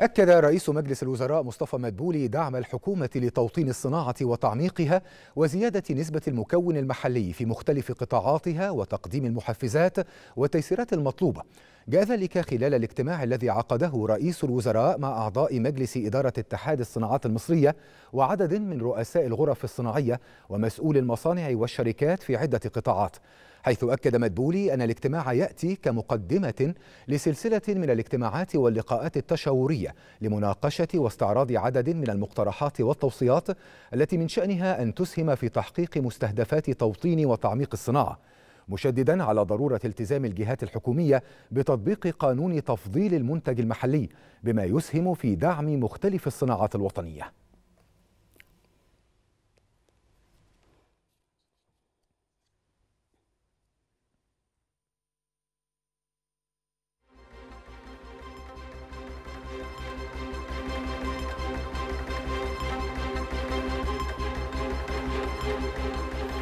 أكد رئيس مجلس الوزراء مصطفى مدبولي دعم الحكومة لتوطين الصناعة وتعميقها وزيادة نسبة المكون المحلي في مختلف قطاعاتها وتقديم المحفزات والتيسيرات المطلوبة جاء ذلك خلال الاجتماع الذي عقده رئيس الوزراء مع أعضاء مجلس إدارة اتحاد الصناعات المصرية وعدد من رؤساء الغرف الصناعية ومسؤول المصانع والشركات في عدة قطاعات حيث أكد مدبولي أن الاجتماع يأتي كمقدمة لسلسلة من الاجتماعات واللقاءات التشاورية لمناقشة واستعراض عدد من المقترحات والتوصيات التي من شأنها أن تسهم في تحقيق مستهدفات توطين وتعميق الصناعة مشددا على ضرورة التزام الجهات الحكومية بتطبيق قانون تفضيل المنتج المحلي بما يسهم في دعم مختلف الصناعات الوطنية